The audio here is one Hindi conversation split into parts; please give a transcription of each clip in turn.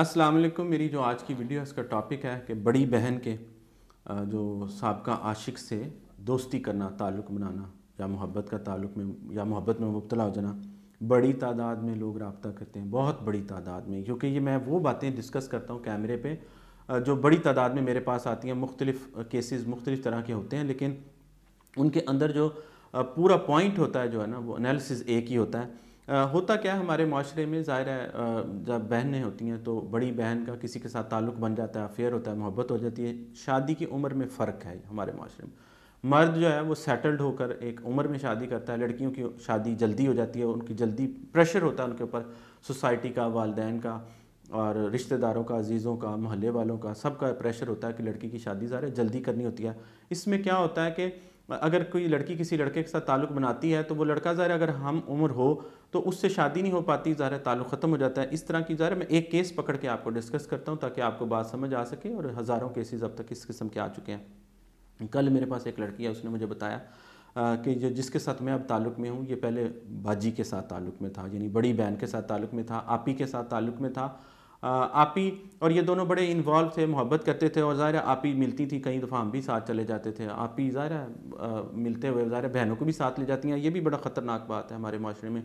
अस्सलाम वालेकुम मेरी जो आज की वीडियो है इसका टॉपिक है कि बड़ी बहन के जो सबका आशिक से दोस्ती करना ताल्लुक़ बनाना या मोहब्बत का ताल्लुक में या मोहब्बत में मुबतला हो जाना बड़ी तादाद में लोग रबता करते हैं बहुत बड़ी तादाद में क्योंकि ये मैं वो बातें डिस्कस करता हूँ कैमरे पर जो बड़ी तादाद में मेरे पास आती हैं मुख्तलिफ़ केसेस मुख्तलिफ़ तरह के होते हैं लेकिन उनके अंदर जो पूरा पॉइंट होता है जो है ना वो एनालिसिस एक ही होता है होता क्या है हमारे माशरे में ज़ाहिर है जब बहनें होती हैं तो बड़ी बहन का किसी के साथ ताल्लुक बन जाता है अफेयर होता है मोहब्बत हो जाती है शादी की उम्र में फ़र्क है हमारे माशरे में मर्द जो है वो सेटल्ड होकर एक उम्र में शादी करता है लड़कियों की शादी जल्दी हो जाती है उनकी जल्दी प्रेशर होता है उनके ऊपर सोसाइटी का वालदेन का और रिश्तेदारों का अजीज़ों का मोहल्ले वालों का सबका प्रेशर होता है कि लड़की की शादी ज़ाहिर जल्दी करनी होती है इसमें क्या होता है कि अगर कोई लड़की किसी लड़के के साथ ताल्लुक बनाती है तो वो लड़का ज़ाहिर अगर हम उम्र हो तो उससे शादी नहीं हो पाती ज़ाहिर ताल्लुक ख़त्म हो जाता है इस तरह की ज़ाहिर मैं एक केस पकड़ के आपको डिस्कस करता हूँ ताकि आपको बात समझ आ सके और हज़ारों केसेज अब तक इस किस्म के आ चुके हैं कल मेरे पास एक लड़की है उसने मुझे बताया कि जो जिसके साथ मैं अब ताल्लुक़ में हूँ ये पहले बाजी के साथ ताल्लुक़ में था यानी बड़ी बहन के साथ ताल्लुक़ में था आपी के साथ ताल्लुक़ में था आपी और ये दोनों बड़े इन्वॉल्व थे मोहब्बत करते थे और ज़ाहिर आपी मिलती थी कई दफ़ा हम भी साथ चले जाते थे आपी ज़ाहिर मिलते हुए ज़ाहिर बहनों को भी साथ ले जाती हैं ये भी बड़ा ख़तरनाक बात है हमारे माशरे में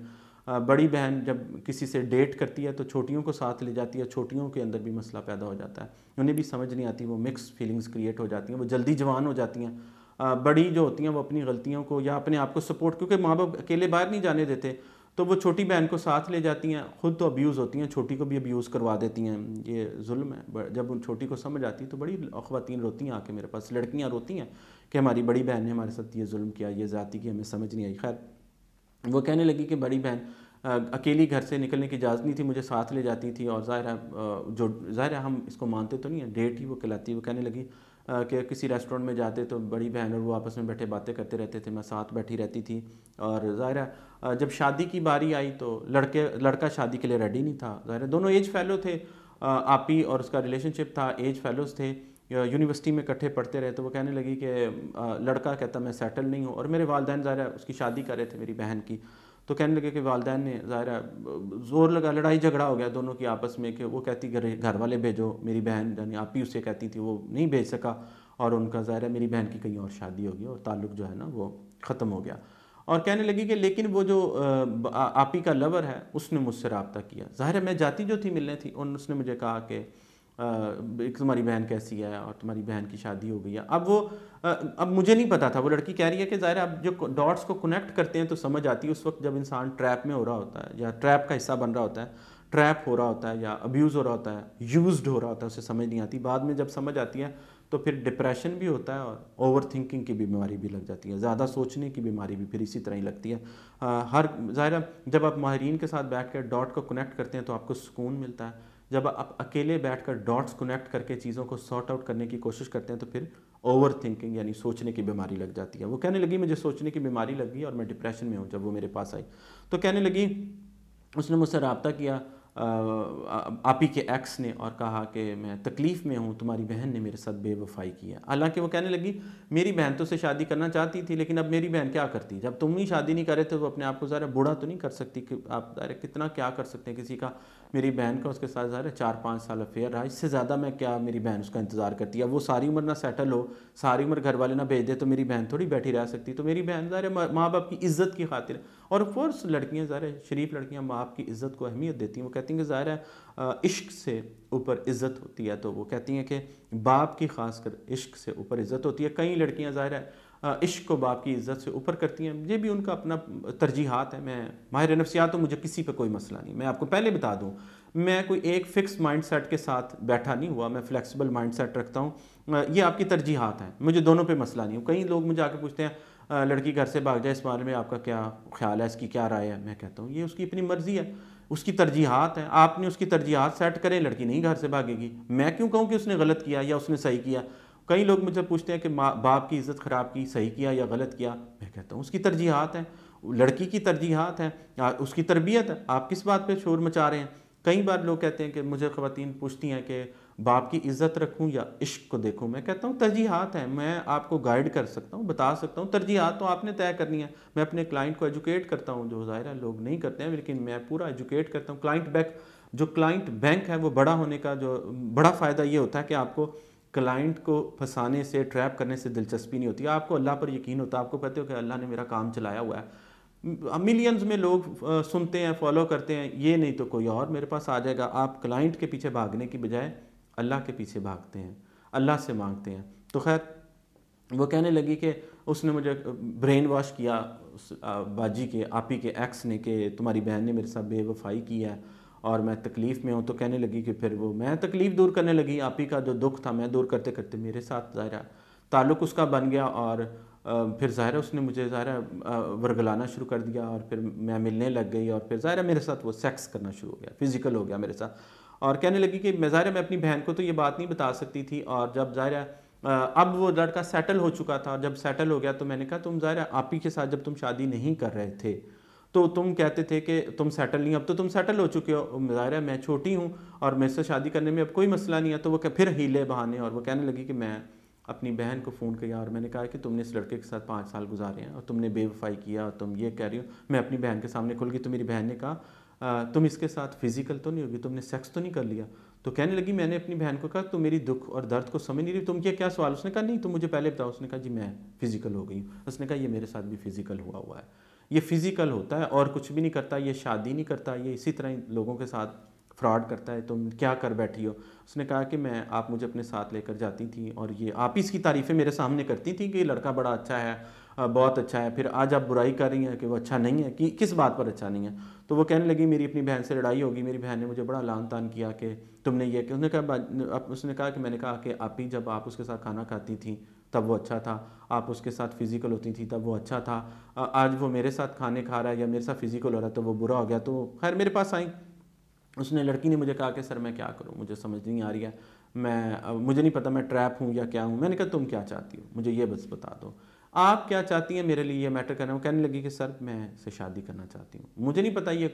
बड़ी बहन जब किसी से डेट करती है तो छोटियों को साथ ले जाती है छोटियों के अंदर भी मसला पैदा हो जाता है उन्हें भी समझ नहीं आती वो मिक्स फीलिंग्स क्रिएट हो जाती हैं वो जल्दी जवान हो जाती हैं बड़ी जो होती हैं वो अपनी गलतियों को या अपने आप को सपोर्ट क्योंकि माँ बाप अकेले बाहर नहीं जाने देते तो वो छोटी बहन को साथ ले जाती हैं खुद तो अब्यूज़ होती हैं छोटी को भी अब्यूज़ करवा देती हैं ये जुल्म है जब उन छोटी को समझ आती है तो बड़ी ख़वान रोती हैं आके मेरे पास लड़कियाँ रोती हैं कि हमारी बड़ी बहन ने हमारे साथ ये जुल्म किया ये ज़ाती की हमें समझ नहीं आई खैर वो कहने लगी कि बड़ी बहन अकेली घर से निकलने की इजाज़त नहीं थी मुझे साथ ले जाती थी और ज़ाहिर जो ज़ाहिर हम इसको मानते तो नहीं है डेट ही वो कहलाती है वो कहने लगी कि किसी रेस्टोरेंट में जाते तो बड़ी बहन और वो आपस में बैठे बातें करते रहते थे मैं साथ बैठी रहती थी और ज़ाहिर जब शादी की बारी आई तो लड़के लड़का शादी के लिए रेडी नहीं था ज़ाहिर दोनों एज फैलो थे आप ही और उसका रिलेशनशिप था एज फैलोज थे यूनिवर्सिटी में इकट्ठे पढ़ते रहे तो वो कहने लगी कि लड़का कहता मैं सेटल नहीं हूँ और मेरे वालदेन ज़ाहिर उसकी शादी कर रहे थे मेरी बहन की तो कहने लगे कि वालदेन ने ज़ाहिर ज़ोर लगा लड़ाई झगड़ा हो गया दोनों की आपस में कि वो कहती घर घर वाले भेजो मेरी बहन यानी आप ही उसे कहती थी वो नहीं भेज सका और उनका ज़ाहिर मेरी बहन की कहीं और शादी होगी और ताल्लुक जो है ना वो ख़त्म हो गया और कहने लगी कि लेकिन वो जो आप ही का लवर है उसने मुझसे रबता किया ज़ाहिर मैं जाती जो थी मिलने थी उन उसने मुझे कहा कि एक तुम्हारी बहन कैसी है और तुम्हारी बहन की शादी हो गई है अब वो अब मुझे नहीं पता था वो लड़की कह रही है कि ज़ाहिर अब जो डॉट्स को कनेक्ट करते हैं तो समझ आती है उस वक्त जब इंसान ट्रैप में हो रहा होता है या ट्रैप का हिस्सा बन रहा होता है ट्रैप हो रहा होता है या अब्यूज़ हो रहा होता है यूज्ड हो रहा होता है उसे समझ नहीं आती बाद में जब समझ आती है तो फिर डिप्रेशन भी होता है और ओवर थिंकिंग की बीमारी भी लग जाती है ज़्यादा सोचने की बीमारी भी फिर इसी तरह ही लगती है आ, हर ज़ाहिर जब आप माहरीन के साथ बैठ कर डॉट को कनेक्ट करते हैं तो आपको सुकून मिलता है जब आप अकेले बैठकर डॉट्स कनेक्ट करके चीज़ों को सॉर्ट आउट करने की कोशिश करते हैं तो फिर ओवर थिंकिंग यानी सोचने की बीमारी लग जाती है वो कहने लगी मुझे सोचने की बीमारी लगी और मैं डिप्रेशन में हूँ जब वो मेरे पास आई तो कहने लगी उसने मुझसे रबता किया आप ही के एक्स ने और कहा कि मैं तकलीफ़ में हूँ तुम्हारी बहन ने मेरे साथ बेवफाई की है हालांकि वो कहने लगी मेरी बहन तो उसे शादी करना चाहती थी लेकिन अब मेरी बहन क्या करती जब तुम ही शादी नहीं कर थे तो वो अपने आप को ज़रा बूढ़ा तो नहीं कर सकती कि आप ज़रा कितना क्या कर सकते हैं किसी का मेरी बहन का उसके साथ ज़ाहिर चार पाँच साल अफेयर रहा इससे ज़्यादा मैं क्या मेरी बहन उसका इंतज़ार करती है वो सारी उम्र ना सेटल हो सारी उम्र घर वाले ना भेज दे तो मेरी बहन थोड़ी बैठी रह सकती तो मेरी बहन ज़ाहिर माँ बाप की इज्जत की खातिर और फोर्स लड़कियाँ ज़ाहिर शरीफ लड़कियाँ माँ बाप की इज्जत को अहमियत देती हैं वो कहती हैं कि ज़ाहिर है इश्क से ऊपर इज़्ज़त होती है तो वो कहती हैं कि बाप की ख़ास कर इश्क से ऊपर इज़्ज़त होती है कई लड़कियां ज़ाहिर है इश्क को बाप की इज़्ज़त से ऊपर करती हैं ये भी उनका अपना तरजीहत है मैं माहिर नफसियात तो मुझे किसी पर कोई मसला नहीं मैं आपको पहले बता दूँ मैं कोई एक फ़िक्स माइंड सेट के साथ बैठा नहीं हुआ मैं फ्लैक्सीबल माइंड सेट रखता हूँ ये आपकी तरजीहत हैं मुझे दोनों पर मसला नहीं हूँ कई लोग मुझे आके पूछते हैं लड़की घर से भाग जाए इस बारे में आपका क्या ख्याल है इसकी क्या राय है मैं कहता हूँ ये उसकी अपनी मर्ज़ी है उसकी तरजीहत है आपने उसकी तरजीहत सेट करें लड़की नहीं घर से भागेगी मैं क्यों कहूँ कि उसने गलत किया या उसने सही किया कई लोग मुझसे पूछते हैं कि माँ बाप की इज़्ज़त ख़राब की सही किया या गलत किया मैं कहता हूँ उसकी तरजीहत है लड़की की तरजीहत है उसकी तरबियत है आप किस बात पर शोर मचा रहे हैं कई बार लोग कहते हैं कि मुझे खुवान पूछती हैं कि बाप की इज्जत रखूं या इश्क को देखूं मैं कहता हूं तरजीहत है मैं आपको गाइड कर सकता हूं बता सकता हूं तरजीहत तो आपने तय करनी है मैं अपने क्लाइंट को एजुकेट करता हूं जो ज़ाहिर है लोग नहीं करते हैं लेकिन मैं पूरा एजुकेट करता हूं क्लाइंट बैक जो क्लाइंट बैंक है वो बड़ा होने का जो बड़ा फ़ायदा ये होता है कि आपको क्लाइंट को फंसाने से ट्रैप करने से दिलचस्पी नहीं होती आपको अल्लाह पर यकीन होता है आपको कहते हो कि अल्लाह ने मेरा काम चलाया हुआ है मिलियंस में लोग सुनते हैं फॉलो करते हैं ये नहीं तो कोई और मेरे पास आ जाएगा आप क्लाइंट के पीछे भागने की बजाय अल्लाह के पीछे भागते हैं अल्लाह से मांगते हैं तो खैर वो कहने लगी कि उसने मुझे ब्रेन वॉश किया बाजी के आपी के एक्स ने कि तुम्हारी बहन ने मेरे साथ बेवफाई की है और मैं तकलीफ़ में हूँ तो कहने लगी कि फिर वो मैं तकलीफ़ दूर करने लगी आपी का जो दुख था मैं दूर करते करते मेरे साथ ज़ाहिर ताल्लुक उसका बन गया और फिर ज़ाहिर उसने मुझे ज़ाहिर वर्गलाना शुरू कर दिया और फिर मैं मिलने लग गई और फिर ज़ाहिर मेरे साथ वो सेक्स करना शुरू हो गया फिज़िकल हो गया मेरे साथ और कहने लगी कि मैं ज़ाहिर मैं अपनी बहन को तो ये बात नहीं बता सकती थी और जब ज़ाहिर अब वो लड़का सेटल हो चुका था और जब सेटल हो गया तो मैंने कहा तुम ज़ाहिर आप ही के साथ जब तुम शादी नहीं कर रहे थे तो तुम कहते थे कि तुम सेटल नहीं अब तो तुम सेटल हो चुके हो ज़ाहिर मैं छोटी हूँ और मेरे से शादी करने में अब कोई मसला नहीं है तो वो फिर हीले बहाने और वो कहने लगी कि मैं अपनी बहन को फ़ोन किया और मैंने कहा कि तुमने इस लड़के के साथ पाँच साल गुजारे हैं और तुमने बेवफाई किया और तुम ये कह रही हो मैं अपनी बहन के सामने खुल गई तो मेरी बहन ने कहा तुम इसके साथ फिजिकल तो नहीं होगी तुमने सेक्स तो नहीं कर लिया तो कहने लगी मैंने अपनी बहन को कहा तुम मेरी दुख और दर्द को समझ नहीं रही तुम क्या क्या सवाल उसने कहा नहीं तुम मुझे पहले बताओ उसने कहा जी मैं फिजिकल हो गई हूँ उसने कहा ये मेरे साथ भी फिजिकल हुआ हुआ है ये फिजिकल होता है और कुछ भी नहीं करता ये शादी नहीं करता ये इसी तरह लोगों के साथ फ्रॉड करता है तुम क्या कर बैठी हो उसने कहा कि मैं आप मुझे अपने साथ लेकर जाती थी और ये आप इसकी तारीफ़ें मेरे सामने करती थी कि लड़का बड़ा अच्छा है बहुत अच्छा है फिर आज आप बुराई कर रही हैं कि वो अच्छा नहीं है कि किस बात पर अच्छा नहीं है तो वो कहने लगी मेरी अपनी बहन से लड़ाई होगी मेरी बहन ने मुझे बड़ा लान तान किया कि तुमने ये कि उसने कहा उसने कहा कि मैंने कहा कि आप ही जब आप उसके साथ खाना खाती थी तब वो अच्छा था आप उसके साथ फ़िज़िकल होती थी तब वो अच्छा था आज वो मेरे साथ खाने खा रहा है या मेरे साथ फ़िज़िकल हो रहा है तो वो बुरा हो गया तो खैर मेरे पास आई उसने लड़की ने मुझे कहा कि सर मैं क्या करूँ मुझे समझ नहीं आ रही है मैं मुझे नहीं पता मैं ट्रैप हूँ या क्या हूँ मैंने कहा तुम क्या चाहती हो मुझे ये बस बता दो आप क्या चाहती हैं मेरे लिए ये मैटर करना वो कहने लगी कि सर मैं से शादी करना चाहती हूँ मुझे नहीं पता ये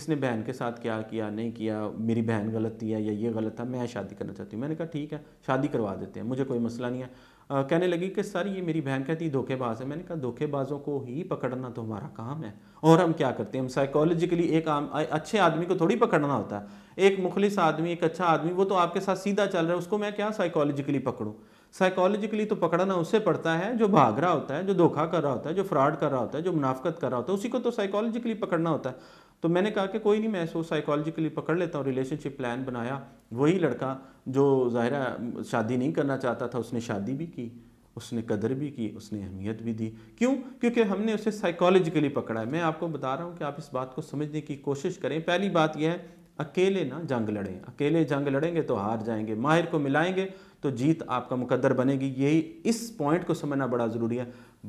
इसने बहन के साथ क्या किया नहीं किया मेरी बहन गलत थी या ये गलत था मैं शादी करना चाहती हूँ मैंने कहा ठीक है शादी करवा देते हैं मुझे कोई मसला नहीं है आ, कहने लगी कि सर ये मेरी बहन कहती धोखेबाज है मैंने कहा धोखेबाजों को ही पकड़ना तो हमारा काम है और हम क्या करते हैं हम साइकोलॉजिकली एक आम, अच्छे आदमी को थोड़ी पकड़ना होता है एक मुखलिस आदमी एक अच्छा आदमी वो तो आपके साथ सीधा चल रहा है उसको मैं क्या साइकोलॉजिकली पकड़ूँ साइकोलॉजिकली तो पकड़ना उससे पड़ता है जो भाग रहा होता है जो धोखा कर रहा होता है जो फ्रॉड कर रहा होता है जो मुनाफ्त कर रहा होता है उसी को तो साइकोलॉजिकली पकड़ना होता है तो मैंने कहा कि कोई नहीं मैं सो साइकोलॉजिकली पकड़ लेता हूँ रिलेशनशिप प्लान बनाया वही लड़का जो ज़ाहिर शादी नहीं करना चाहता था उसने शादी भी की उसने कदर भी की उसने अहमियत भी दी क्यों क्योंकि हमने उसे साइकोलॉजिकली पकड़ा है मैं आपको बता रहा हूँ कि आप इस बात को समझने की कोशिश करें पहली बात यह है अकेले ना जंग लड़ें अकेले जंग लड़ेंगे तो हार जाएंगे माहिर को मिलाएंगे तो जीत आपका मुकद्दर बनेगी यही इस पॉइंट को समझना बड़ा ज़रूरी है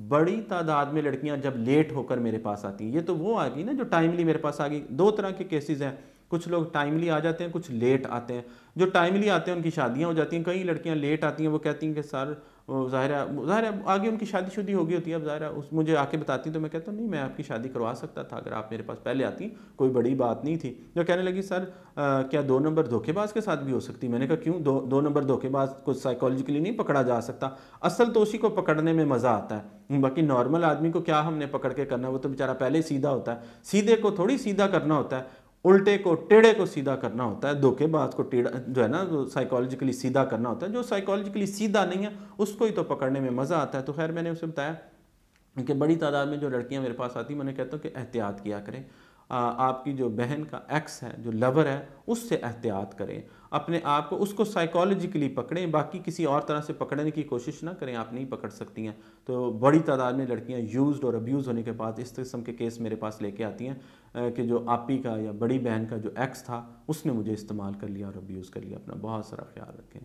बड़ी तादाद में लड़कियां जब लेट होकर मेरे पास आती हैं ये तो वो आ गई ना जो टाइमली मेरे पास आ गई दो तरह के केसेस हैं कुछ लोग टाइमली आ जाते हैं कुछ लेट आते हैं जो टाइमली आते हैं उनकी शादियाँ हो जाती हैं कई लड़कियाँ लेट आती हैं वो कहती हैं कि सर ज़ाहिर ज़ाहिर आगे उनकी शादी हो गई होती है अब ज़ाहिर उस मुझे आके बताती तो मैं कहता हूँ नहीं मैं आपकी शादी करवा सकता था अगर आप मेरे पास पहले आती कोई बड़ी बात नहीं थी जो कहने लगी सर आ, क्या दो नंबर धोखेबाज के साथ भी हो सकती मैंने कहा क्यों दो दो नंबर धोखेबाज को साइकोलॉजिकली नहीं पकड़ा जा सकता असल तो उसी को पकड़ने में मज़ा आता है बाकी नॉर्मल आदमी को क्या हमने पकड़ के करना वो तो बेचारा पहले सीधा होता है सीधे को थोड़ी सीधा करना होता है उल्टे को टेढ़े को सीधा करना होता है धोखेबाज को टेढ़ा जो है ना जो साइकोलॉजिकली सीधा करना होता है जो साइकोलॉजिकली सीधा नहीं है उसको ही तो पकड़ने में मज़ा आता है तो खैर मैंने उसे बताया कि बड़ी तादाद में जो लड़कियां मेरे पास आती मैंने कहता हूँ तो कि एहतियात किया करें आपकी जो बहन का एक्स है जो लवर है उससे एहतियात करें अपने आप को उसको साइकोलॉजिकली पकड़ें बाकी किसी और तरह से पकड़ने की कोशिश ना करें आप नहीं पकड़ सकती हैं तो बड़ी तादाद में लड़कियां यूज और अब्यूज़ होने के बाद इस किस्म के केस मेरे पास लेके आती हैं कि जो आपी का या बड़ी बहन का जो एक्स था उसने मुझे इस्तेमाल कर लिया और अब्यूज़ कर लिया अपना बहुत सारा ख्याल रखें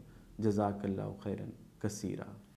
जजाकल्ला खैरन कसीरा